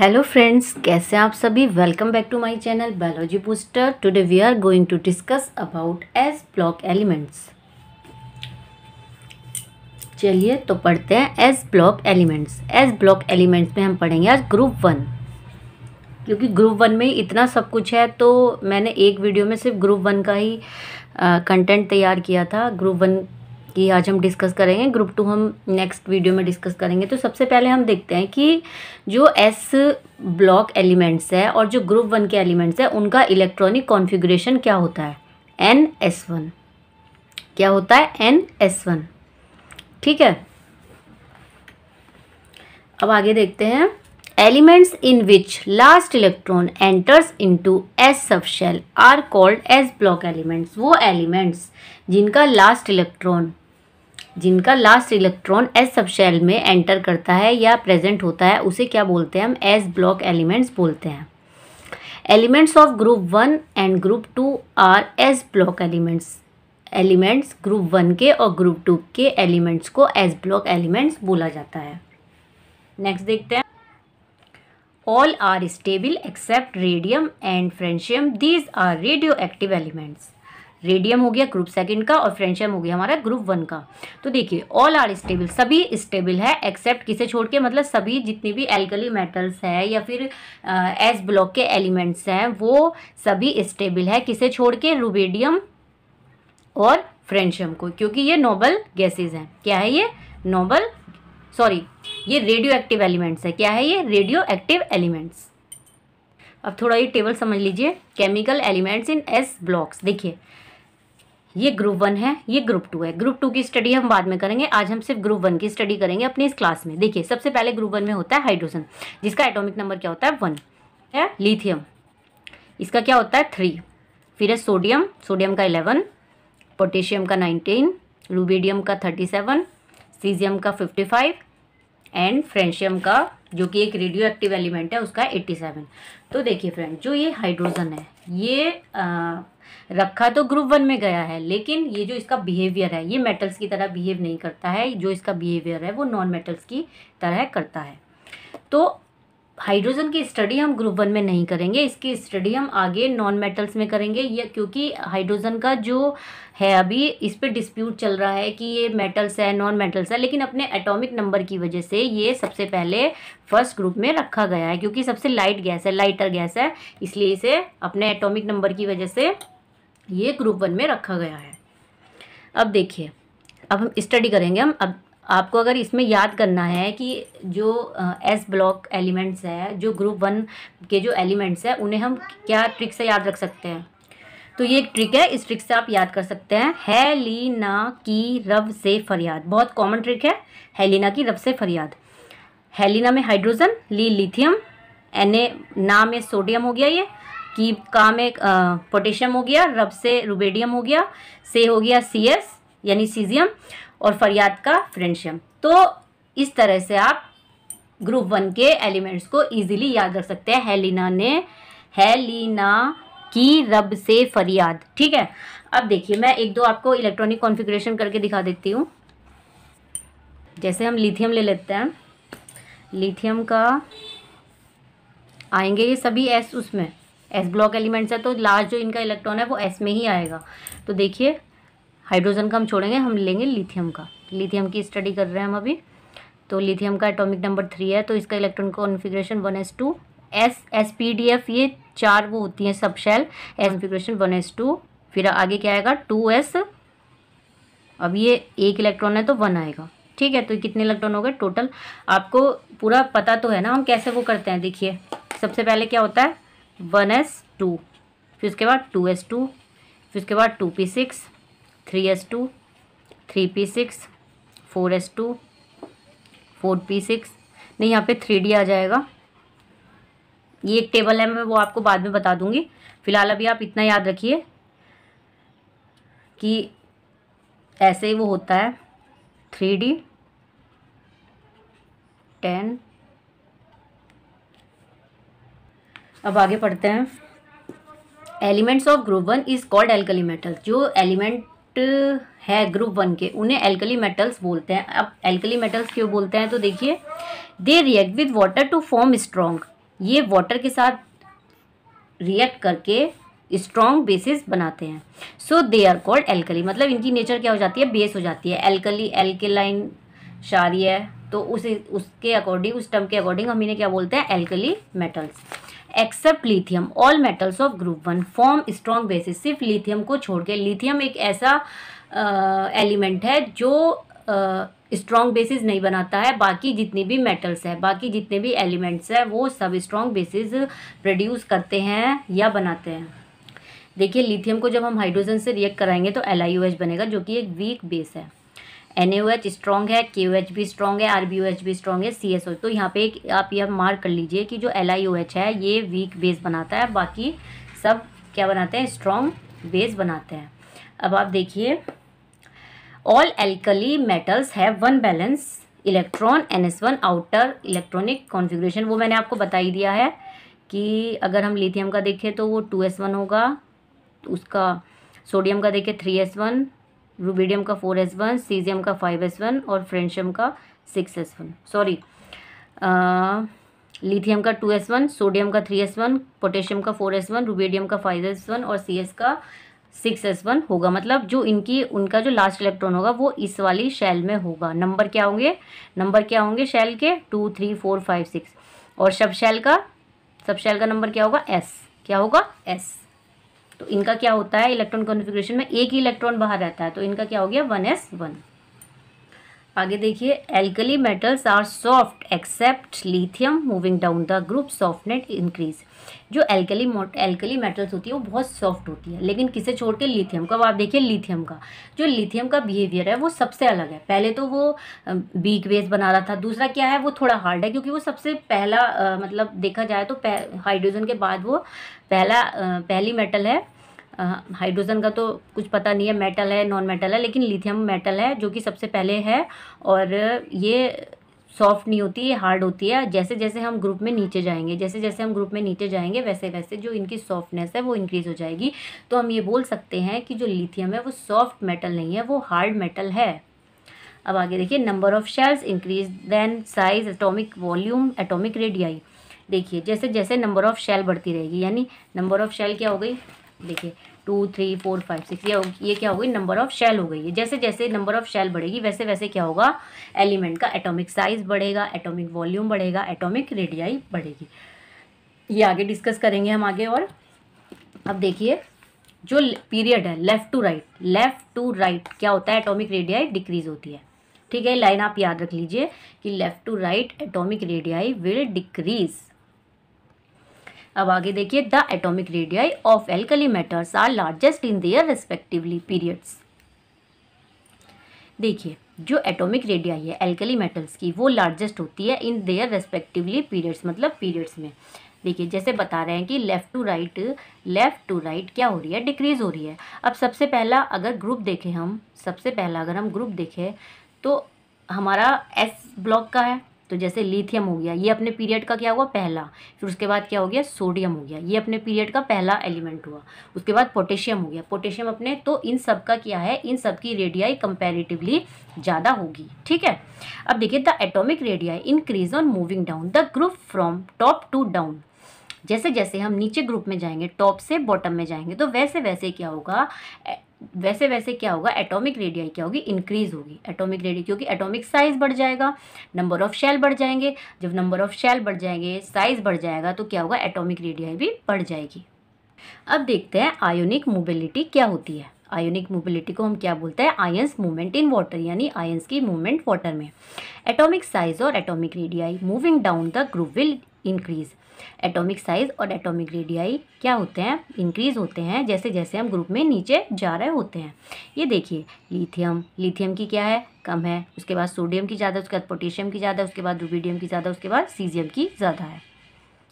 hello friends कैसे आप सभी welcome back to my channel biology booster today we are going to discuss about S block elements चलिए तो पढ़ते हैं S block elements S block elements में हम पढ़ेंगे आज ग्रुप वन क्योंकि ग्रुप वन में इतना सब कुछ है तो मैंने एक वीडियो में सिर्फ ग्रुप वन का ही कंटेंट तैयार किया था ग्रुप वन कि आज हम डिस्कस करेंगे ग्रुप टू हम नेक्स्ट वीडियो में डिस्कस करेंगे तो सबसे पहले हम देखते हैं कि जो एस ब्लॉक एलिमेंट्स है और जो ग्रुप वन के एलिमेंट्स है उनका इलेक्ट्रॉनिक कॉन्फ़िगरेशन क्या होता है एन एस वन क्या होता है एन एस वन ठीक है अब आगे देखते हैं elements in which last electron enters into S sub shell are called S block elements वो एलिमेंट्स जिनका लास्ट इलेक्ट्रॉन जिनका लास्ट इलेक्ट्रॉन एस सबशेल में एंटर करता है या प्रेजेंट होता है उसे क्या बोलते हैं हम एस ब्लॉक एलिमेंट्स बोलते हैं elements of group one and group two are S block elements elements group one के और ग्रुप टू के एलिमेंट्स को एस ब्लॉक एलिमेंट्स बोला जाता है नेक्स्ट देखते हैं all are stable except radium and francium these are radioactive elements radium हो गया ग्रुप सेकंड का और फ्रेंडशियम हो गया हमारा ग्रुप वन का तो देखिए ऑल आर स्टेबल सभी स्टेबल है एक्सेप्ट किसे छोड़ के मतलब सभी जितने भी एल्कली मेटल्स है या फिर एस ब्लॉक के एलिमेंट्स हैं वो सभी स्टेबल है किसे छोड़ के रूबेडियम और फ्रेंडशियम को क्योंकि ये नोबल गैसेज हैं क्या है ये नोबल सॉरी ये रेडियो एक्टिव एलिमेंट्स है क्या है ये रेडियो एक्टिव एलिमेंट्स अब थोड़ा ये टेबल समझ लीजिए chemical elements in S blocks देखिए ये ग्रुप वन है ये ग्रुप टू है ग्रुप टू की स्टडी हम बाद में करेंगे आज हम सिर्फ ग्रुप वन की स्टडी करेंगे अपनी इस क्लास में देखिए सबसे पहले ग्रुप वन में होता है हाइड्रोजन जिसका एटॉमिक नंबर क्या होता है वन है लिथियम इसका क्या होता है थ्री फिर है सोडियम सोडियम का इलेवन पोटेशियम का नाइनटीन रूबेडियम का थर्टी सेवन सीजियम का फिफ्टी फाइव एंड फ्रेंशियम का जो कि एक रेडियो एक्टिव एलिमेंट है उसका एट्टी सेवन तो देखिए फ्रेंड जो ये हाइड्रोजन है ये आ, रखा तो ग्रुप वन में गया है लेकिन ये जो इसका बिहेवियर है ये मेटल्स की तरह बिहेव नहीं करता है जो इसका बिहेवियर है वो नॉन मेटल्स की तरह करता है तो हाइड्रोजन की स्टडी हम ग्रुप वन में नहीं करेंगे इसकी स्टडी हम आगे नॉन मेटल्स में करेंगे ये क्योंकि हाइड्रोजन का जो है अभी इस पर डिस्प्यूट चल रहा है कि ये मेटल्स है नॉन मेटल्स है लेकिन अपने एटॉमिक नंबर की वजह से ये सबसे पहले फर्स्ट ग्रुप में रखा गया है क्योंकि सबसे लाइट गैस है लाइटर गैस है इसलिए इसे अपने एटोमिक नंबर की वजह से ये ग्रुप वन में रखा गया है अब देखिए अब हम स्टडी करेंगे हम अब आपको अगर इसमें याद करना है कि जो एस ब्लॉक एलिमेंट्स है जो ग्रुप वन के जो एलिमेंट्स हैं उन्हें हम क्या ट्रिक से याद रख सकते हैं तो ये एक ट्रिक है इस ट्रिक से आप याद कर सकते हैं है ली ना की रब से फरियाद बहुत कॉमन ट्रिक है हेलिना की रब से फरियाद हेलिना में हाइड्रोजन ली लिथियम एन ए ना में सोडियम हो गया ये कि का में पोटेशियम हो गया रब से रुबेडियम हो गया से हो गया सी एस यानी सीजियम और फरियाद का फ्रेंडशियम तो इस तरह से आप ग्रुप वन के एलिमेंट्स को इजीली याद रख सकते हैं हेलिना ने हेलिना की रब से फरियाद ठीक है अब देखिए मैं एक दो आपको इलेक्ट्रॉनिक कॉन्फ़िगरेशन करके दिखा देती हूँ जैसे हम लिथियम ले लेते हैं लिथियम का आएंगे ये सभी एस उसमें एस ब्लॉक एलिमेंट्स है तो लास्ट जो इनका इलेक्ट्रॉन है वो एस में ही आएगा तो देखिए हाइड्रोजन का हम छोड़ेंगे हम लेंगे लिथियम का लिथियम की स्टडी कर रहे हैं हम अभी तो लिथियम का एटॉमिक नंबर थ्री है तो इसका electron configuration one S two S S P D F ये चार वो होती हैं sub shell S configuration one S two फिर आगे क्या आएगा टू एस अब ये एक इलेक्ट्रॉन है तो वन आएगा ठीक है तो कितने इलेक्ट्रॉन हो गए टोटल आपको पूरा पता तो है ना हम कैसे वो करते हैं देखिए सबसे पहले क्या होता है वन एस टू फिर उसके बाद टू एस टू फिर उसके बाद two P six three S two three P six four S two four P six नहीं यहाँ पे थ्री डी आ जाएगा ये एक टेबल है मैं वो आपको बाद में बता दूंगी फ़िलहाल अभी आप इतना याद रखिए कि ऐसे ही वो होता है थ्री डी टेन अब आगे पढ़ते हैं elements of group one is called alkali metal जो एलिमेंट है ग्रुप वन के उन्हें एल्कली मेटल्स बोलते हैं अब एल्कली मेटल्स क्यों बोलते हैं तो देखिए they react with water to form strong ये वाटर के साथ रिएक्ट करके स्ट्रॉन्ग बेसिस बनाते हैं so they are called alkali मतलब इनकी नेचर क्या हो जाती है बेस हो जाती है एल्कली एल्केलाइन है तो उसे उसके अकॉर्डिंग उस टर्म के अकॉर्डिंग हम इन्हें क्या बोलते हैं alkali metals except lithium all metals of group one form strong bases सिर्फ लिथियम को छोड़ के लिथियम एक ऐसा एलिमेंट है जो स्ट्रॉन्ग बेसिस नहीं बनाता है बाकी जितने भी मेटल्स है बाकी जितने भी एलिमेंट्स हैं वो सब स्ट्रॉन्ग बेसिस प्रोड्यूस करते हैं या बनाते हैं देखिए लिथियम को जब हम हाइड्रोजन से रिएक्ट कराएंगे तो एल बनेगा जो कि एक वीक बेस है एन एच स्ट्रॉन्ग है के ओ एच भी स्ट्रॉन्ग है आर बी ओ एच भी स्ट्रॉन्ग है सी एस ओ तो यहाँ पे आप यह मार्क कर लीजिए कि जो एल आई ओ एच है ये वीक बेस बनाता है बाकी सब क्या बनाते हैं स्ट्रॉन्ग बेस बनाते हैं अब आप देखिए all alkali metals have one valence electron N S one outer electronic configuration वो मैंने आपको बता ही दिया है कि अगर हम लिथियम का देखें तो वो टू एस वन होगा उसका सोडियम का देखें थ्री एस वन रूबीडियम का फोर एस वन सीजियम का फाइव एस वन और फ्रेंशियम का six S one sorry lithium का टू एस वन सोडियम का थ्री एस वन पोटेशियम का फोर एस वन रूबेडियम का फाइव एस वन और C S का सिक्स एस वन होगा मतलब जो इनकी उनका जो लास्ट इलेक्ट्रॉन होगा वो इस वाली शैल में होगा नंबर क्या होंगे नंबर क्या होंगे शैल के two three four five six और सब शैल का सब शैल का नंबर क्या होगा एस क्या होगा एस तो इनका क्या होता है इलेक्ट्रॉन कॉन्फिग्रेशन में एक ही इलेक्ट्रॉन बाहर रहता है तो इनका क्या हो गया वन एस वन आगे देखिए alkali metals are soft except lithium moving down the group softness increase जो एल्कली एल्कली मेटल्स होती है वो बहुत सॉफ्ट होती है लेकिन किसे छोड़ के लिथियम का अब आप देखिए लिथियम का जो लिथियम का बिहेवियर है वो सबसे अलग है पहले तो वो बीक वेज बना रहा था दूसरा क्या है वो थोड़ा हार्ड है क्योंकि वो सबसे पहला आ, मतलब देखा जाए तो हाइड्रोजन के बाद वो पहला आ, पहली मेटल है हाँ, हाइड्रोजन का तो कुछ पता नहीं है मेटल है नॉन मेटल है लेकिन लिथियम मेटल है जो कि सबसे पहले है और ये सॉफ्ट नहीं होती ये हार्ड होती है जैसे जैसे हम ग्रुप में नीचे जाएंगे जैसे जैसे हम ग्रुप में नीचे जाएंगे वैसे वैसे जो इनकी सॉफ्टनेस है वो इंक्रीज़ हो जाएगी तो हम ये बोल सकते हैं कि जो लिथियम है वो सॉफ्ट मेटल नहीं है वो हार्ड मेटल है अब आगे देखिए number of shells increase then size atomic volume atomic radii देखिए जैसे जैसे नंबर ऑफ शेल बढ़ती रहेगी यानी नंबर ऑफ शेल क्या हो गई देखिए two three four five six ये ये क्या हो गई नंबर ऑफ शेल हो गई है जैसे जैसे नंबर ऑफ शेल बढ़ेगी वैसे वैसे क्या होगा एलिमेंट का एटॉमिक साइज बढ़ेगा एटॉमिक वॉल्यूम बढ़ेगा एटॉमिक रेडियाई बढ़ेगी ये आगे डिस्कस करेंगे हम आगे और अब देखिए जो पीरियड है left to right left to right क्या होता है एटोमिक रेडियाई डिक्रीज होती है ठीक है लाइन आप याद रख लीजिए कि left to right atomic radii will decrease अब आगे देखिए the atomic radii of alkali matters are largest in their respectively periods देखिए जो एटॉमिक रेडियाई है एल्कली मेटल्स की वो लार्जेस्ट होती है इन देयर रेस्पेक्टिवली पीरियड्स मतलब पीरियड्स में देखिए जैसे बता रहे हैं कि left to right left to right क्या हो रही है डिक्रीज़ हो रही है अब सबसे पहला अगर ग्रुप देखें हम सबसे पहला अगर हम ग्रुप देखें तो हमारा एस ब्लॉक का है तो जैसे लिथियम हो गया ये अपने पीरियड का क्या हुआ पहला फिर उसके बाद क्या हो गया सोडियम हो गया ये अपने पीरियड का पहला एलिमेंट हुआ उसके बाद पोटेशियम हो गया पोटेशियम अपने तो इन सब का क्या है इन सब की रेडियाई कंपेरेटिवली ज़्यादा होगी ठीक है अब देखिए the atomic radii increase on moving down the group from top to down जैसे जैसे हम नीचे ग्रुप में जाएंगे टॉप से बॉटम में जाएंगे तो वैसे वैसे क्या होगा वैसे वैसे क्या होगा एटॉमिक रेडियाई क्या होगी इंक्रीज होगी एटॉमिक रेडिया क्योंकि एटॉमिक साइज बढ़ जाएगा नंबर ऑफ शेल बढ़ जाएंगे जब नंबर ऑफ शेल बढ़ जाएंगे साइज बढ़ जाएगा तो क्या होगा एटॉमिक रेडियाई भी बढ़ जाएगी अब देखते हैं आयोनिक मोबिलिटी क्या होती है आयोनिक मोबिलिटी को हम क्या बोलते हैं आयंस मूवमेंट इन वाटर यानी आयंस की मूवमेंट वाटर में एटॉमिक साइज और atomic radii moving down the group will increase atomic size और एटॉमिक रेडियाई क्या होते हैं इंक्रीज़ होते हैं जैसे जैसे हम ग्रुप में नीचे जा रहे होते हैं ये देखिए लिथियम लिथियम की क्या है कम है उसके बाद सोडियम की ज़्यादा उसके बाद पोटेशियम की ज़्यादा उसके बाद रूबीडियम की ज़्यादा उसके बाद सीजियम की ज़्यादा है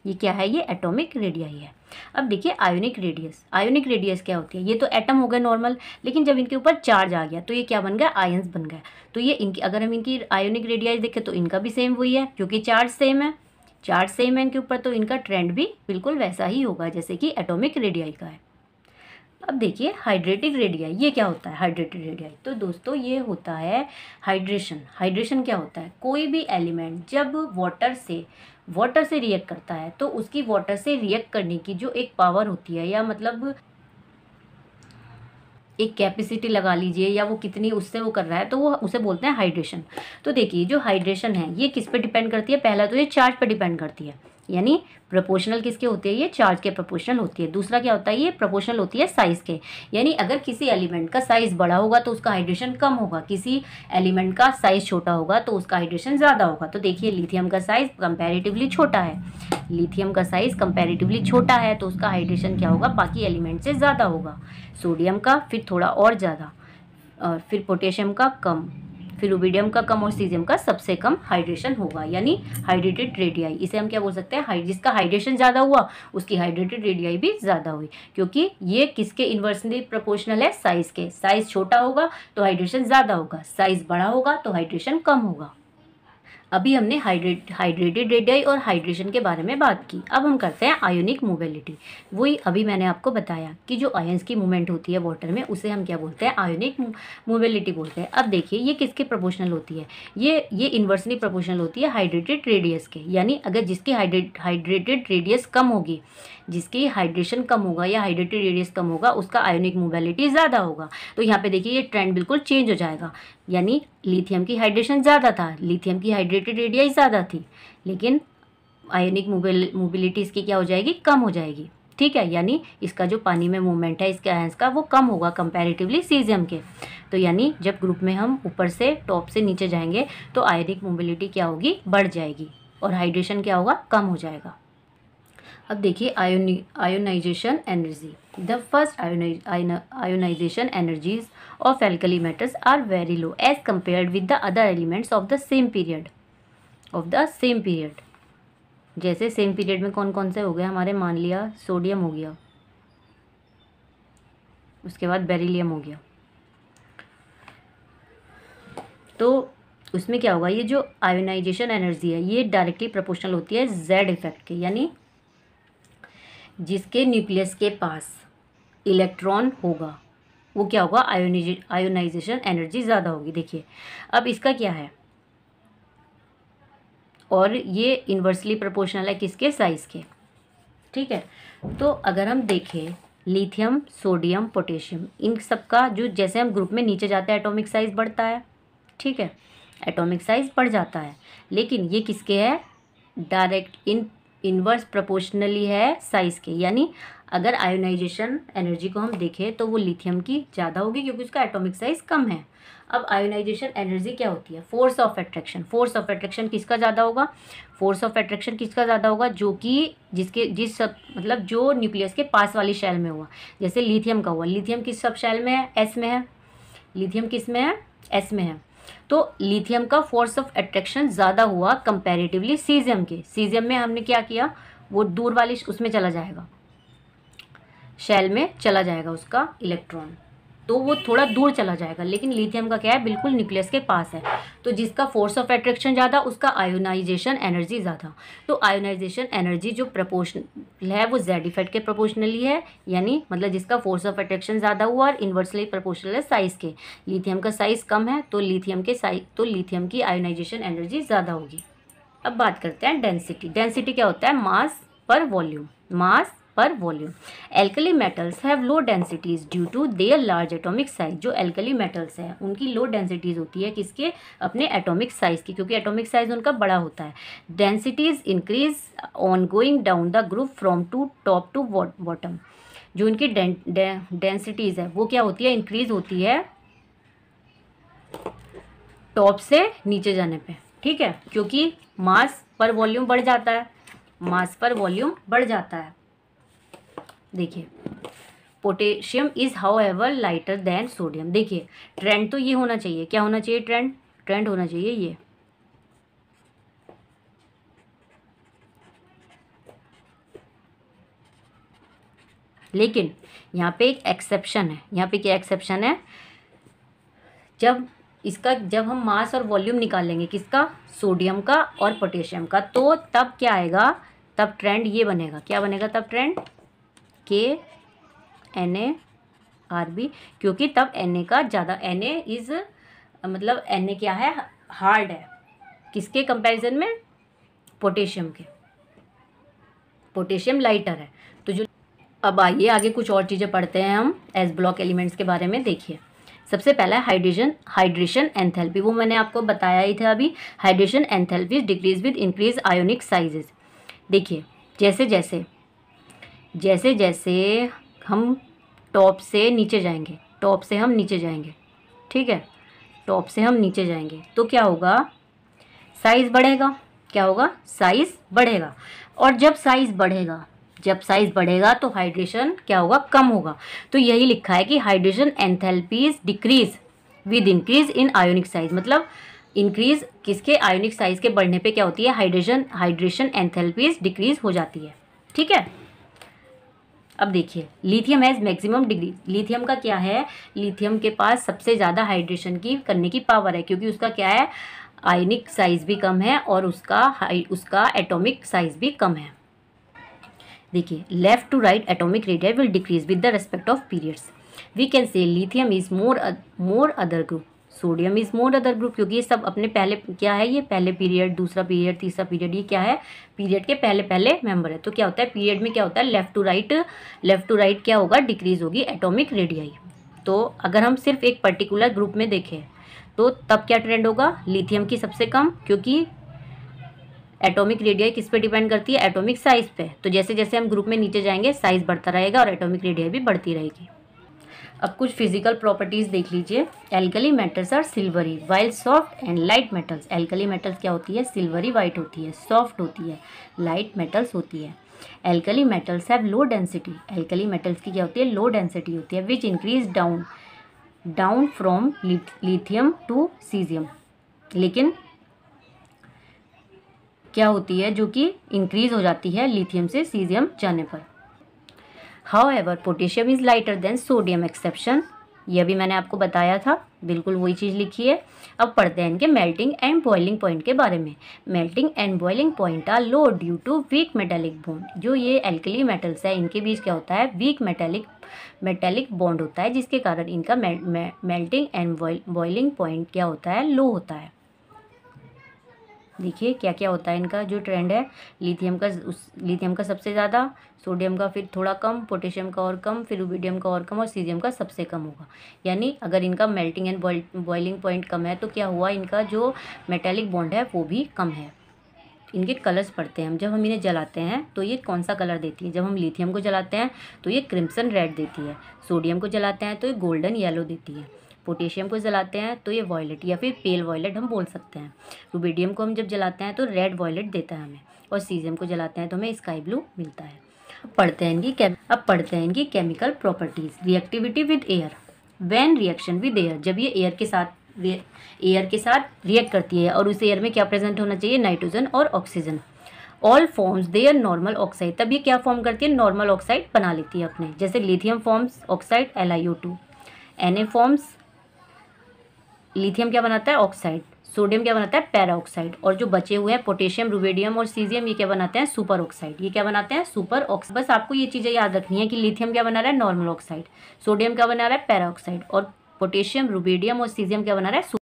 ये क्या है ये एटॉमिक रेडियाई है अब देखिए आयोनिक रेडियस आयोनिक रेडियस क्या होती है ये तो एटम हो गया नॉर्मल लेकिन जब इनके ऊपर चार्ज आ गया तो ये क्या बन गया आयंस बन गया तो ये इनकी अगर हम इनकी आयोनिक रेडियाई देखें तो इनका भी सेम वही है क्योंकि चार्ज सेम है चार्ज सेम है इनके ऊपर तो इनका ट्रेंड भी बिल्कुल वैसा ही होगा जैसे कि एटॉमिक रेडियाई का है अब देखिए हाइड्रेटिक रेडियाई ये क्या होता है हाइड्रेटिक रेडियाई तो दोस्तों ये होता है हाइड्रेशन हाइड्रेशन क्या होता है कोई भी एलिमेंट जब वाटर से वाटर से रिएक्ट करता है तो उसकी वाटर से रिएक्ट करने की जो एक पावर होती है या मतलब एक कैपेसिटी लगा लीजिए या वो कितनी उससे वो कर रहा है तो वो उसे बोलते हैं हाइड्रेशन तो देखिए जो हाइड्रेशन है ये किस पे डिपेंड करती है पहला तो ये चार्ज पे डिपेंड करती है यानी प्रोपोर्शनल किसके होते हैं ये चार्ज के प्रोपोर्शनल होती है दूसरा क्या होता है ये प्रोपोर्शनल होती है साइज़ के यानी अगर किसी एलिमेंट का साइज़ बड़ा होगा तो उसका हाइड्रेशन कम होगा किसी एलिमेंट का साइज़ छोटा होगा तो उसका हाइड्रेशन ज़्यादा होगा तो देखिए लिथियम का साइज़ कंपेरेटिवली छोटा है लिथियम का साइज़ कंपेरेटिवली छोटा है तो उसका हाइड्रेशन क्या होगा बाकी एलिमेंट से ज़्यादा होगा सोडियम का फिर थोड़ा और ज़्यादा और फिर पोटेशियम का कम फिलोबीडियम का कम और सीजियम का सबसे कम हाइड्रेशन होगा यानी हाइड्रेटेड रेडियाई इसे हम क्या बोल सकते हैं जिसका हाइड्रेशन ज़्यादा हुआ उसकी हाइड्रेटेड रेडियाई भी ज़्यादा हुई क्योंकि ये किसके इन्वर्सली प्रपोर्शनल है साइज़ के साइज़ छोटा होगा तो हाइड्रेशन ज़्यादा होगा साइज़ बड़ा होगा तो हाइड्रेशन कम होगा अभी हमने हाइड्रेट हाइड्रेटेड रेडियाई और हाइड्रेशन के बारे में बात की अब हम करते हैं आयोनिक मोबिलिटी वही अभी मैंने आपको बताया कि जो आयंस की मूवमेंट होती है वाटर में उसे हम क्या बोलते हैं आयोनिक मोबिलिटी बोलते हैं अब देखिए ये किसके प्रोपोर्शनल होती है ये ये इन्वर्सली प्रोपोर्शनल होती है हाइड्रेटेड रेडियस के यानी अगर जिसकी हाइड्रेट हाइड्रेटेड रेडियस कम होगी जिसकी हाइड्रेशन कम होगा या हाइड्रेटेड रेडियस कम होगा उसका आयोनिक मोबिलिटी ज़्यादा होगा तो यहाँ पे देखिए ये ट्रेंड बिल्कुल चेंज हो जाएगा यानी लिथियम की हाइड्रेशन ज़्यादा था लिथियम की हाइड्रेटेड रेडियाई ज़्यादा थी लेकिन आयोनिक मोबिलिटी इसकी क्या हो जाएगी कम हो जाएगी ठीक है यानी इसका जो पानी में मूवमेंट है इसके आयंस का वो कम होगा कंपैरेटिवली सीजियम के तो यानी जब ग्रुप में हम ऊपर से टॉप से नीचे जाएंगे तो आयोनिक मोबिलिटी क्या होगी बढ़ जाएगी और हाइड्रेशन क्या होगा कम हो जाएगा अब देखिए ionisation energy the first ionisation energies of alkali metals are very low as compare with the other elements of the same period of the same period जैसे सेम पीरियड में कौन कौन से हो गए हमारे मान लिया सोडियम हो गया उसके बाद बेरिलियम हो गया तो उसमें क्या होगा ये जो आयोनाइजेशन एनर्जी है ये डायरेक्टली प्रोपोर्शनल होती है जेड इफेक्ट के यानी जिसके न्यूक्लियस के पास इलेक्ट्रॉन होगा वो क्या होगा आयोनिज आयोनाइजेशन एनर्जी ज़्यादा होगी देखिए अब इसका क्या है और ये इन्वर्सली प्रोपोर्शनल है किसके साइज़ के ठीक है तो अगर हम देखें लिथियम सोडियम पोटेशियम इन सब का जो जैसे हम ग्रुप में नीचे जाते हैं एटॉमिक साइज़ बढ़ता है ठीक है एटॉमिक साइज़ बढ़ जाता है लेकिन ये किसके है डायरेक्ट इन इन्वर्स प्रोपोर्शनली है साइज़ के यानी अगर आयोनाइजेशन एनर्जी को हम देखें तो वो लिथियम की ज़्यादा होगी क्योंकि उसका एटॉमिक साइज़ कम है अब आयोनाइजेशन एनर्जी क्या होती है force of attraction force of attraction किसका ज़्यादा होगा फोर्स ऑफ एट्रैक्शन किसका ज़्यादा होगा जो कि जिसके जिस सब मतलब जो न्यूक्लियस के पास वाली शैल में हुआ जैसे लिथियम का हुआ लिथियम किस सब शैल में है एस में है लिथियम किस में है एस में है तो लिथियम का फोर्स ऑफ अट्रैक्शन ज़्यादा हुआ कंपैरेटिवली सीजियम के सीजियम में हमने क्या किया वो दूर वाली उसमें चला जाएगा शेल में चला जाएगा उसका इलेक्ट्रॉन तो वो थोड़ा दूर चला जाएगा लेकिन लिथियम का क्या है बिल्कुल न्यूक्लियस के पास है तो जिसका फोर्स ऑफ एट्रैक्शन ज़्यादा उसका आयोनाइजेशन एनर्जी ज़्यादा तो आयोनाइजेशन एनर्जी जो प्रपोर्शनल है वो जेड इफेक्ट के प्रपोर्शनली है यानी मतलब जिसका फोर्स ऑफ एट्रैक्शन ज़्यादा हुआ और इन्वर्सली प्रपोर्शनल है साइज़ के लिथियम का साइज़ कम है तो लिथियम के साइज तो लिथियम की आयोनाइजेशन एनर्जी ज़्यादा होगी अब बात करते हैं डेंसिटी डेंसिटी क्या होता है मास पर वॉल्यूम मास पर volume alkali metals have low densities due to their large atomic size जो एल्कली मेटल्स है उनकी लो डेंसिटीज़ होती है किसके अपने एटॉमिक साइज़ की क्योंकि एटॉमिक साइज़ उनका बड़ा होता है densities increase on going down the group from to top to bottom जो उनकी डेंसिटीज़ है वो क्या होती है इंक्रीज़ होती है टॉप से नीचे जाने पे ठीक है क्योंकि मास पर वॉल्यूम बढ़ जाता है मास पर वॉल्यूम बढ़ जाता है देखिए potassium is however lighter than sodium देखिए ट्रेंड तो ये होना चाहिए क्या होना चाहिए ट्रेंड ट्रेंड होना चाहिए ये लेकिन यहाँ पे एक एक्सेप्शन है यहाँ पे क्या एक्सेप्शन है जब इसका जब हम मास और वॉल्यूम निकालेंगे किसका सोडियम का और पोटेशियम का तो तब क्या आएगा तब ट्रेंड ये बनेगा क्या बनेगा तब ट्रेंड के एन ए आर बी क्योंकि तब एन ए का ज़्यादा एन ए इज़ मतलब एन ए क्या है हार्ड है किसके कंपैरिजन में पोटेशियम के पोटेशियम लाइटर है तो जो अब आइए आगे कुछ और चीज़ें पढ़ते हैं हम एस ब्लॉक एलिमेंट्स के बारे में देखिए सबसे पहला है हाइड्रेशन हाइड्रेशन एंथैल्पी वो मैंने आपको बताया ही था अभी hydration enthalpies decrease with increase ionic sizes देखिए जैसे जैसे जैसे जैसे हम टॉप से नीचे जाएंगे टॉप से हम नीचे जाएंगे ठीक है टॉप से हम नीचे जाएंगे तो क्या होगा साइज़ बढ़ेगा क्या होगा साइज़ बढ़ेगा और जब साइज़ बढ़ेगा जब साइज़ बढ़ेगा तो हाइड्रेशन क्या होगा कम होगा तो यही लिखा है कि hydration enthalpies decrease with increase in ionic size मतलब इंक्रीज किसके आयोनिक साइज के बढ़ने पे क्या होती है हाइड्रेशन हाइड्रेशन एंथेल्पीज डिक्रीज हो जाती है ठीक है अब देखिए lithium has maximum degree lithium का क्या है लिथियम के पास सबसे ज़्यादा हाइड्रेशन की करने की पावर है क्योंकि उसका क्या है आयनिक साइज भी कम है और उसका हाई उसका एटॉमिक साइज भी कम है देखिए left to right atomic radii will decrease with the respect of periods we can say lithium is more more other group sodium is more other group क्योंकि ये सब अपने पहले क्या है ये पहले पीरियड दूसरा पीरियड तीसरा पीरियड ये क्या है पीरियड के पहले पहले मेंबर है तो क्या होता है पीरियड में क्या होता है left to right left to right क्या होगा डिक्रीज होगी एटोमिक रेडियाई तो अगर हम सिर्फ एक पर्टिकुलर ग्रुप में देखें तो तब क्या ट्रेंड होगा लिथियम की सबसे कम क्योंकि एटॉमिक रेडियाई किस पे डिपेंड करती है एटॉमिक साइज पे तो जैसे जैसे हम ग्रुप में नीचे जाएंगे साइज बढ़ता रहेगा और एटॉमिक रेडियाई भी बढ़ती रहेगी अब कुछ फिजिकल प्रॉपर्टीज़ देख लीजिए alkali metals are silvery while soft and light metals alkali metals क्या होती है सिल्वरी वाइट होती है सॉफ्ट होती है लाइट मेटल्स होती है alkali metals have low density alkali metals की क्या होती है लो डेंसिटी होती है which increase down down from lithium to caesium लेकिन क्या होती है जो कि इंक्रीज हो जाती है लिथियम से सीजियम जाने पर however potassium is lighter than sodium exception यह भी मैंने आपको बताया था बिल्कुल वही चीज़ लिखी है अब पढ़ते हैं इनके मेल्टिंग एंड बॉइलिंग पॉइंट के बारे में melting and boiling point are low due to weak metallic bond जो ये एल्कली मेटल्स है इनके बीच क्या होता है वीक मेटेलिक मेटेलिक बॉन्ड होता है जिसके कारण इनका मेल्टिंग एंड बॉइलिंग पॉइंट क्या होता है लो होता है देखिए क्या क्या होता है इनका जो ट्रेंड है लिथियम का उस लिथियम का सबसे ज़्यादा सोडियम का फिर थोड़ा कम पोटेशियम का और कम फिर रूबीडियम का और कम और सीजियम का सबसे कम होगा यानी अगर इनका मेल्टिंग एंड बॉइलिंग पॉइंट कम है तो क्या हुआ इनका जो मेटेलिक बॉन्ड है वो भी कम है इनके कलर्स पड़ते हैं जब हम इन्हें जलाते हैं तो ये कौन सा कलर देती है जब हम लिथियम को जलाते हैं तो ये क्रिम्सन रेड देती है सोडियम को जलाते हैं तो ये गोल्डन येलो देती है पोटेशियम को जलाते हैं तो ये वॉयलेट या फिर पेल वॉयलेट हम बोल सकते हैं रूबेडियम को हम जब जलाते हैं तो रेड वॉयलेट देता है हमें और सीजियम को जलाते हैं तो हमें स्काई ब्लू मिलता है पढ़ते हैं इनकी अब पढ़ते हैं इनकी chemical properties reactivity with air when reaction with air जब ये एयर के साथ एयर के साथ रिएक्ट करती है और उस एयर में क्या प्रेजेंट होना चाहिए नाइट्रोजन और oxygen all forms they are normal oxide तब ये क्या फॉर्म करती है नॉर्मल ऑक्साइड बना लेती है अपने जैसे lithium forms oxide L I O two N A forms lithium क्या बनाता है ऑक्साइड सोडियम क्या बनाता है पैराऑक्साइड और जो बचे हुए हैं पोटेशियम रुबेडियम और सीजियम ये क्या बनाते हैं सुपर ऑक्साइड ये क्या बनाते हैं सुपर ऑक्साइड बस आपको ये चीज़ें याद रखनी है कि लिथियम क्या बना रहा है नॉर्मल ऑक्साइड सोडियम क्या बना रहा है पैराऑक्साइड और पोटेशियम रुबेडियम और सीजियम क्या बना रहा है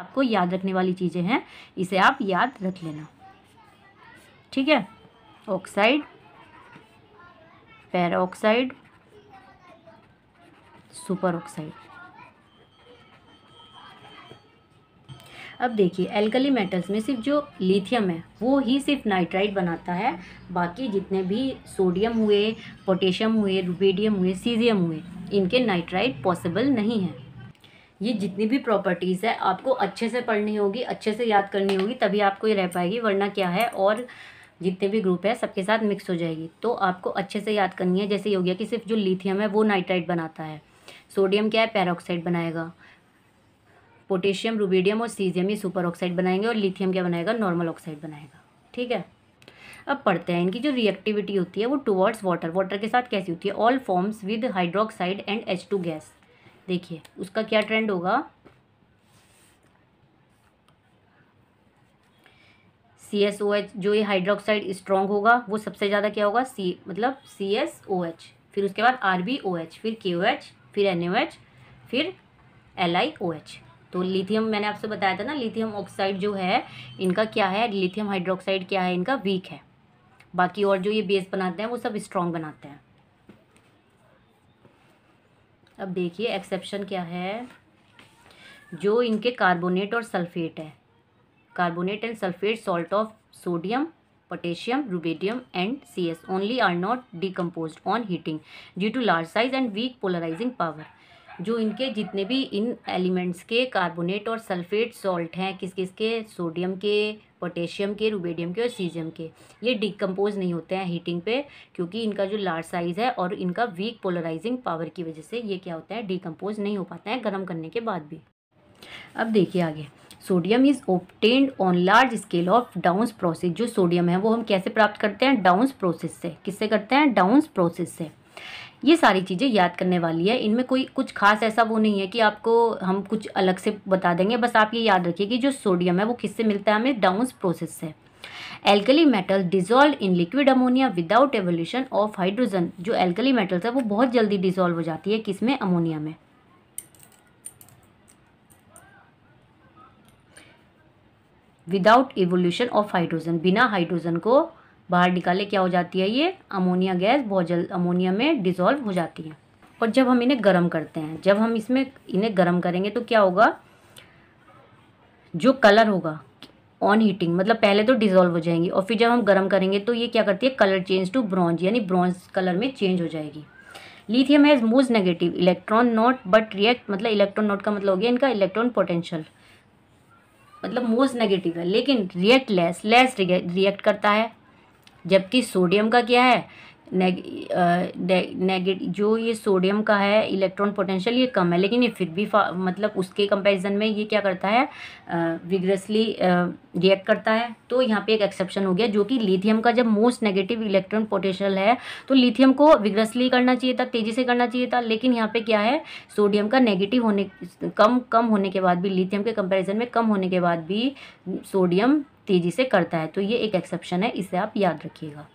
आपको याद रखने वाली चीज़ें हैं इसे आप याद रख लेना ठीक है ऑक्साइड पैराऑक्साइड सुपर ऑक्साइड अब देखिए एल्कली मेटल्स में सिर्फ जो लिथियम है वो ही सिर्फ नाइट्राइट बनाता है बाकी जितने भी सोडियम हुए पोटेशियम हुए रुबेडियम हुए सीजियम हुए इनके नाइट्राइट पॉसिबल नहीं है ये जितनी भी प्रॉपर्टीज़ है आपको अच्छे से पढ़नी होगी अच्छे से याद करनी होगी तभी आपको ये रह पाएगी वरना क्या है और जितने भी ग्रुप है सबके साथ मिक्स हो जाएगी तो आपको अच्छे से याद करनी है जैसे ये हो गया कि सिर्फ जो लिथियम है वो नाइट्राइट बनाता है सोडियम क्या है पैरोक्साइड बनाएगा पोटेशियम रूबीडियम और सीजियम ये सुपर ऑक्साइड बनाएंगे और लिथियम क्या बनाएगा नॉर्मल ऑक्साइड बनाएगा ठीक है अब पढ़ते हैं इनकी जो रिएक्टिविटी होती है वो टुवर्ड्स वाटर वाटर के साथ कैसी होती है all forms with hydroxide and H two gas देखिए उसका क्या ट्रेंड होगा सी एस ओ एच जो ये हाइड्रोक्साइड स्ट्रॉन्ग होगा वो सबसे ज़्यादा क्या होगा सी मतलब सी एस ओ एच फिर उसके बाद आर बी ओ एच फिर के ओ एच फिर एन ओ एच फिर एल आई ओ एच तो लिथियम मैंने आपसे बताया था ना लिथियम ऑक्साइड जो है इनका क्या है लिथियम हाइड्रोक्साइड क्या है इनका वीक है बाकी और जो ये बेस बनाते हैं वो सब स्ट्रॉन्ग बनाते हैं अब देखिए एक्सेप्शन क्या है जो इनके कार्बोनेट और सल्फेट है carbonate and sulphate salt of sodium potassium rubidium and C S only are not decompose on heating due to large size and weak polarising power जो इनके जितने भी इन एलिमेंट्स के कार्बोनेट और सल्फेट सॉल्ट हैं किस किस के सोडियम के पोटेशियम के रूबेडियम के और सीजियम के ये डिकम्पोज नहीं होते हैं हीटिंग पे क्योंकि इनका जो लार्ज साइज़ है और इनका वीक पोलराइजिंग पावर की वजह से ये क्या होता है डिकम्पोज नहीं हो पाता है गर्म करने के बाद भी अब देखिए आगे sodium is obtained on large scale of Downs process जो सोडियम है वो हम कैसे प्राप्त करते हैं डाउंस प्रोसेस से किससे करते हैं डाउंस प्रोसेस से ये सारी चीज़ें याद करने वाली है इनमें कोई कुछ खास ऐसा वो नहीं है कि आपको हम कुछ अलग से बता देंगे बस आप ये याद रखिए कि जो सोडियम है वो किससे मिलता है हमें डाउन्स प्रोसेस से alkali metal dissolve in liquid ammonia without evolution of hydrogen जो एल्कली मेटल्स है वो बहुत जल्दी डिजोल्व हो जाती है किसमें अमोनिया में विदाउट एवोल्यूशन ऑफ हाइड्रोजन बिना हाइड्रोजन को बाहर निकाले क्या हो जाती है ये अमोनिया गैस बहुत जल्द अमोनिया में डिज़ोल्व हो जाती है और जब हम इन्हें गर्म करते हैं जब हम इसमें इन्हें गर्म करेंगे तो क्या होगा जो कलर होगा ऑन हीटिंग मतलब पहले तो डिज़ोल्व हो जाएंगी और फिर जब हम गर्म करेंगे तो ये क्या करती है कलर चेंज टू ब्रॉन्ज यानी ब्रॉन्ज कलर में चेंज हो जाएगी lithium has most negative electron naught but react मतलब इलेक्ट्रॉन नॉट का मतलब हो गया इनका इलेक्ट्रॉन पोटेंशियल मतलब मोस्ट नेगेटिव है लेकिन रिएक्ट लेस लेस रिएक्ट करता है जबकि सोडियम का क्या है नेगेटिव जो ये सोडियम का है इलेक्ट्रॉन पोटेंशियल ये कम है लेकिन ये फिर भी मतलब उसके कंपैरिजन में ये क्या करता है विग्रसली रिएक्ट करता है तो यहाँ पे एक एक्सेप्शन हो गया जो कि लिथियम का जब मोस्ट नेगेटिव इलेक्ट्रॉन पोटेंशियल है तो लिथियम को विग्रसली करना चाहिए था तेज़ी से करना चाहिए था लेकिन यहाँ पर क्या है सोडियम का नेगेटिव होने कम कम होने के बाद भी लिथियम के कंपेरिजन में कम होने के बाद भी सोडियम तेज़ी से करता है तो ये एक एक्सेप्शन है इसे आप याद रखिएगा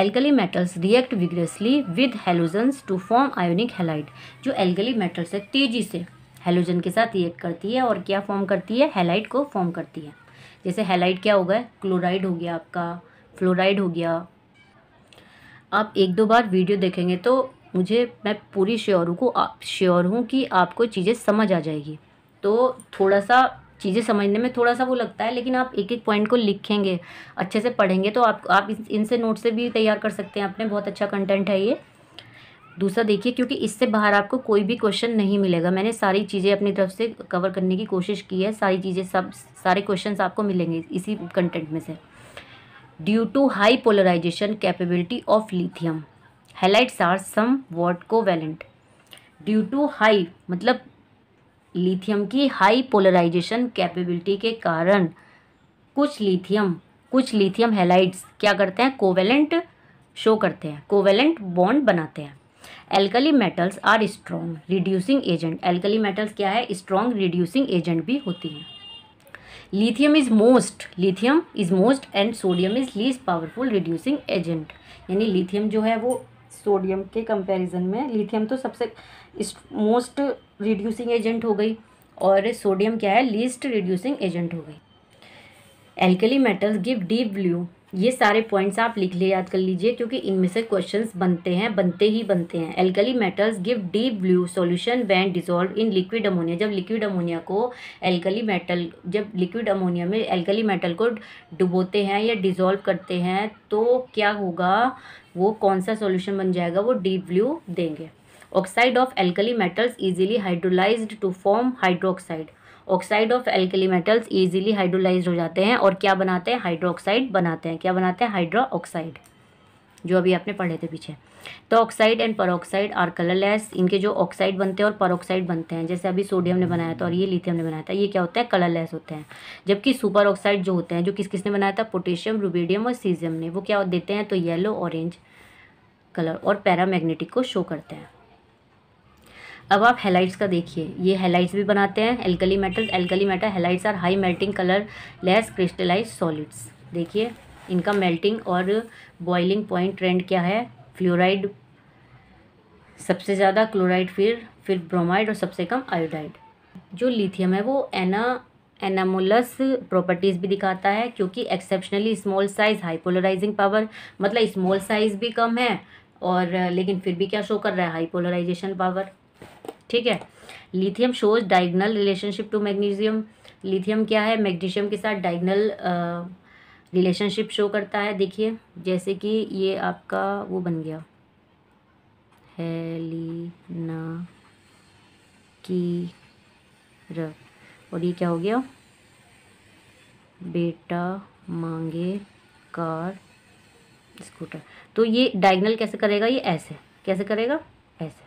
alkali metals react vigorously with halogens to form ionic halide जो एल्कली मेटल्स है तेज़ी से हेलोजन के साथ रिएक्ट करती है और क्या फॉर्म करती है हेलाइड को फॉर्म करती है जैसे हेलाइड क्या होगा क्लोराइड हो गया आपका फ्लोराइड हो गया आप एक दो बार वीडियो देखेंगे तो मुझे मैं पूरी श्योर हूँ को आप श्योर हूँ कि आपको चीज़ें समझ आ जाएगी तो थोड़ा सा चीज़ें समझने में थोड़ा सा वो लगता है लेकिन आप एक एक पॉइंट को लिखेंगे अच्छे से पढ़ेंगे तो आप आप इनसे नोट से भी तैयार कर सकते हैं आपने बहुत अच्छा कंटेंट है ये दूसरा देखिए क्योंकि इससे बाहर आपको कोई भी क्वेश्चन नहीं मिलेगा मैंने सारी चीज़ें अपनी तरफ से कवर करने की कोशिश की है सारी चीज़ें सब सारे क्वेश्चन आपको मिलेंगे इसी कंटेंट में से due to high polarisation capability of lithium halides are somewhat covalent due to high मतलब लिथियम की हाई पोलराइजेशन कैपेबिलिटी के कारण कुछ लिथियम कुछ लिथियम हेलाइड्स क्या करते हैं कोवेलेंट शो करते हैं कोवेलेंट बॉन्ड बनाते हैं alkali metals are strong reducing agent alkali metals क्या है स्ट्रॉन्ग रिड्यूसिंग एजेंट भी होती हैं lithium is most lithium is most and sodium is least powerful reducing agent यानी लिथियम जो है वो सोडियम के कंपैरिजन में लिथियम तो सबसे मोस्ट रिड्यूसिंग एजेंट हो गई और सोडियम क्या है लीस्ट रिड्यूसिंग एजेंट हो गई alkali metals give deep blue ये सारे पॉइंट्स आप लिख लिए याद कर लीजिए क्योंकि इनमें से क्वेश्चंस बनते हैं बनते ही बनते हैं alkali metals give deep blue solution when dissolve in liquid ammonia जब लिक्विड अमोनिया को एल्कली मेटल जब लिक्विड अमोनिया में एल्कली मेटल को डुबोते हैं या डिजोल्व करते हैं तो क्या होगा वो कौन सा सोल्यूशन बन जाएगा वो डीप ब्लू देंगे oxide of alkali metals easily hydrolyse to form hydroxide oxide of alkali metals easily hydrolyse हो जाते हैं और क्या बनाते हैं हाइड्रोक्साइड बनाते हैं क्या बनाते हैं हाइड्रो ऑक्साइड जो अभी आपने पढ़े थे पीछे तो oxide and peroxide are colourless इनके जो ऑक्साइड बनते हैं और परोक्साइड बनते हैं जैसे अभी सोडियम ने बनाया था और ये लिथियम ने बनाया था ये क्या होता है कलरलेस होते हैं जबकि सुपर ऑक्साइड जो होते हैं जो किस किसने बनाया था पोटेशियम रूबीडियम और सीजियम ने वो क्या देते हैं तो येलो ऑरेंज कलर और पैरामैग्नेटिक को शो करते हैं अब आप हेलाइट्स का देखिए ये हेलाइट्स भी बनाते हैं alkali metals alkali metal halides are high melting colourless crystallise solids देखिए इनका मेल्टिंग और बॉइलिंग पॉइंट ट्रेंड क्या है फ्लोराइड सबसे ज़्यादा क्लोराइड फिर फिर ब्रोमाइड और सबसे कम आयोडाइड जो लिथियम है वो एना एनामोलस प्रॉपर्टीज़ भी दिखाता है क्योंकि exceptionally small size high polarising power मतलब स्मॉल साइज़ भी कम है और लेकिन फिर भी क्या शो कर रहा है हाई पोलराइजेशन पावर ठीक है lithium shows diagonal relationship to magnesium lithium क्या है मैग्नीशियम के साथ डाइगनल रिलेशनशिप शो करता है देखिए जैसे कि ये आपका वो बन गया हेलीना की र और ये क्या हो गया बेटा मांगे कार स्कूटर तो ये डायगनल कैसे करेगा ये ऐसे कैसे करेगा ऐसे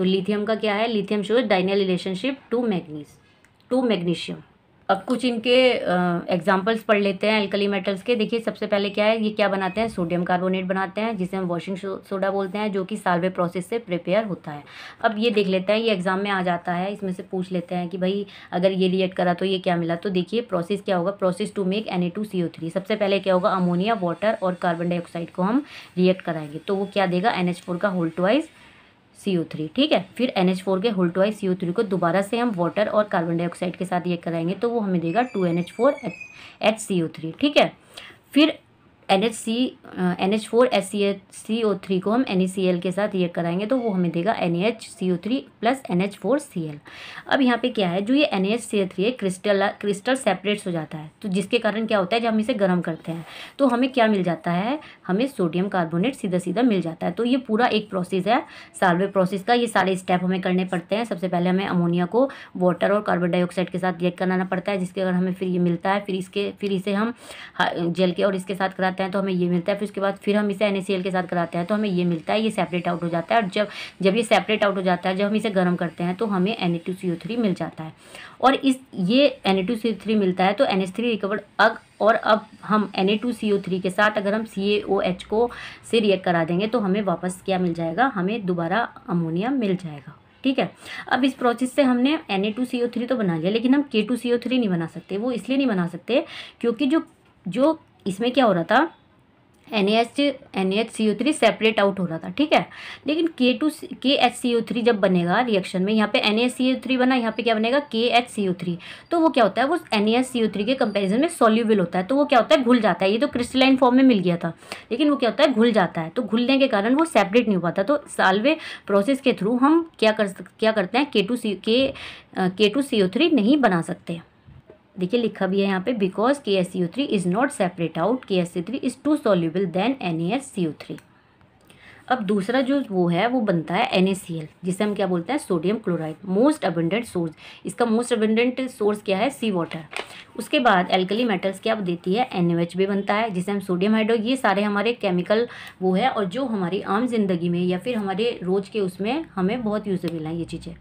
तो लिथियम का क्या है lithium shows diagonal relationship to मैग्नीस टू मैग्नीशियम अब कुछ इनके एग्जाम्पल्स पढ़ लेते हैं अल्कली मेटल्स के देखिए सबसे पहले क्या है ये क्या बनाते हैं सोडियम कार्बोनेट बनाते हैं जिसे हम वॉशिंग सोडा बोलते हैं जो कि सालवे प्रोसेस से प्रिपेयर होता है अब ये देख लेते हैं ये एग्जाम में आ जाता है इसमें से पूछ लेते हैं कि भाई अगर ये रिएक्ट करा तो ये क्या मिला तो देखिए प्रोसेस क्या होगा प्रोसेस टू मेक एन सबसे पहले क्या होगा अमोनिया वाटर और कार्बन डाइऑक्साइड को हम रिएक्ट कराएंगे तो वो क्या देगा एन का वाइज़ सी यू थ्री ठीक है फिर एन एच फोर के होल्टोआई सी यू थ्री को दोबारा से हम वाटर और कार्बन डाइऑक्साइड के साथ ये कराएंगे तो वो हमें देगा two N H four H C U three ठीक है फिर N H C N H four S C H C O three को हम एन ई सी एल के साथ रिएक्ट कराएंगे तो वो हमें देगा N H C O three plus N H four C L अब यहाँ पे क्या है जो ये N H C O three है क्रिस्टल क्रिस्टल सेपरेट्स हो जाता है तो जिसके कारण क्या होता है जब हम इसे गर्म करते हैं तो हमें क्या मिल जाता है हमें सोडियम कार्बोनेट सीधा सीधा मिल जाता है तो ये पूरा एक प्रोसेस है सालवे प्रोसेस का ये सारे स्टेप हमें करने पड़ते हैं सबसे पहले हमें अमोनिया को वाटर और कार्बन डाइऑक्साइड के साथ रिएक्ट कराना पड़ता है जिसके कारण हमें फिर ये मिलता है फिर इसके फिर इसे हम जेल हाँ, के और इसके साथ कराते करते हैं तो हमें ये मिलता है फिर उसके बाद फिर हम इसे एन के साथ कराते हैं तो हमें ये मिलता है ये सेपरेट आउट हो जाता है और जब जब ये सेपरेट आउट हो जाता है जब हम इसे गर्म करते हैं तो हमें एन मिल जाता है और इस ये एन मिलता है तो एन रिकवर्ड अग और अब हम एन के साथ अगर हम सी को से रिएक्ट करा देंगे तो हमें वापस क्या मिल जाएगा हमें दोबारा अमोनिया मिल जाएगा ठीक है अब इस प्रोसेस से हमने Na2CO3 तो बना लिया लेकिन हम K2CO3 नहीं बना सकते वो इसलिए नहीं बना सकते क्योंकि जो जो इसमें क्या हो रहा था N H N H C O three separate out हो रहा था ठीक है लेकिन के टू के एच सी ओ थ्री जब बनेगा रिएक्शन में यहाँ पे N H C O three बना यहाँ पे क्या बनेगा के एच सी ओ थ्री तो वो क्या होता है वो N H C O three के कंपेरिजन में सॉल्यूबल होता है तो वो क्या होता है घुल जाता है ये तो क्रिस्टलाइन फॉर्म में मिल गया था लेकिन वो क्या होता है घुल जाता है तो घुलने के कारण वो सेपरेट नहीं हो पाता तो सालवे प्रोसेस के थ्रू हम क्या कर क्या करते हैं के टू सी के के टू सी ओ थ्री नहीं बना सकते देखिए लिखा भी है यहाँ पे because K S U three is not separate out K S C three is too soluble than N A S C U three अब दूसरा जो वो है वो बनता है एन ए सी एल जिसे हम क्या बोलते हैं sodium chloride most abundant source इसका मोस्ट अबेंडेंट सोर्स क्या है सी वाटर उसके बाद एल्कली मेटल्स क्या देती है एन एच भी बनता है जिसे हम सोडियम हाइड्रो ये सारे हमारे केमिकल वो है और जो हमारी आम जिंदगी में या फिर हमारे रोज के उसमें हमें बहुत यूजेबल हैं ये चीज़ें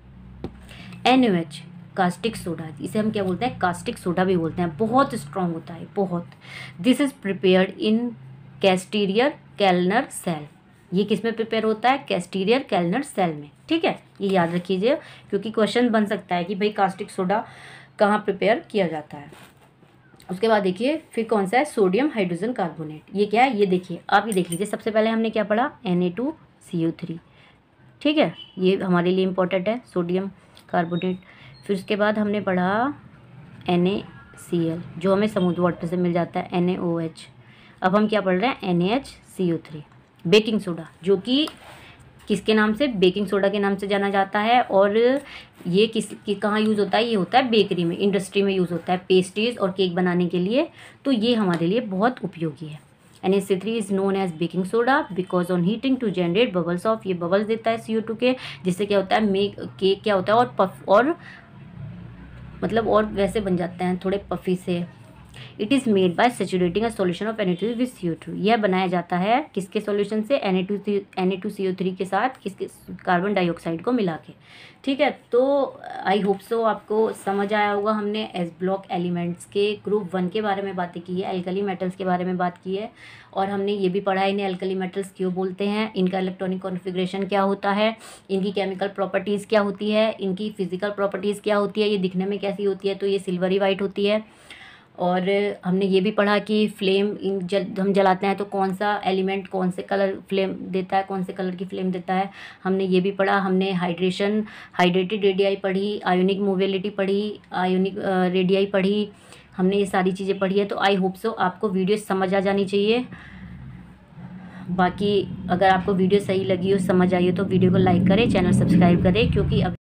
एन एच कास्टिक सोडा इसे हम क्या बोलते हैं कास्टिक सोडा भी बोलते हैं बहुत स्ट्रांग होता है बहुत this is prepared in Castner Kellner cell ये किस में प्रिपेयर होता है कैस्टीरियर कैलनर सेल में ठीक है ये याद रखिए क्योंकि क्वेश्चन बन सकता है कि भाई कास्टिक सोडा कहाँ प्रिपेयर किया जाता है उसके बाद देखिए फिर कौन सा है सोडियम हाइड्रोजन कार्बोनेट ये क्या है ये देखिए आप ये देख लीजिए सबसे पहले हमने क्या पढ़ा N A two C U three ठीक है ये हमारे लिए इम्पोर्टेंट है सोडियम कार्बोनेट फिर उसके बाद हमने पढ़ा एन ए सी एल जो हमें समुद्र वाटर से मिल जाता है एन ए ओ एच अब हम क्या पढ़ रहे हैं N A H C O three baking soda जो कि किसके नाम से बेकिंग सोडा के नाम से जाना जाता है और ये किस कि कहाँ यूज़ होता है ये होता है बेकरी में इंडस्ट्री में यूज़ होता है पेस्ट्रीज और केक बनाने के लिए तो ये हमारे लिए बहुत उपयोगी है N S C three is known as baking soda because on heating to generate bubbles of ये बबल्स देता है सी ओ टू के जिससे क्या होता है मेक केक क्या होता है और पफ और मतलब और वैसे बन जाते हैं थोड़े पफी से it is made by saturating a solution of N with C यह बनाया जाता है किसके सॉल्यूशन से N A two C N के साथ किसके कार्बन डाइऑक्साइड को मिला के ठीक है तो आई होप सो आपको समझ आया होगा हमने एस ब्लॉक एलिमेंट्स के ग्रुप वन के बारे में बातें की है एल्कली मेटल्स के बारे में बात की है और हमने ये भी पढ़ा है इन्हें एल्कली मेटल्स क्यों बोलते हैं इनका इलेक्ट्रॉनिक कॉन्फ़िगरेशन क्या होता है इनकी केमिकल प्रॉपर्टीज़ क्या होती है इनकी फिजिकल प्रॉपर्टीज़ क्या होती है ये दिखने में कैसी होती है तो ये सिल्वरी वाइट होती है और हमने ये भी पढ़ा कि फ्लेम जल हम जलाते हैं तो कौन सा एलिमेंट कौन से कलर फ्लेम देता है कौन से कलर की फ्लेम देता है हमने ये भी पढ़ा हमने हाइड्रेशन हाइड्रेटेड रेडियाई पढ़ी आयोनिक मोबिलिटी पढ़ी आयोनिक रेडियाई पढ़ी हमने ये सारी चीज़ें पढ़ी है तो आई होप सो आपको वीडियो समझ आ जानी चाहिए बाकी अगर आपको वीडियो सही लगी हो समझ आई हो तो वीडियो को लाइक करें चैनल सब्सक्राइब करें क्योंकि अब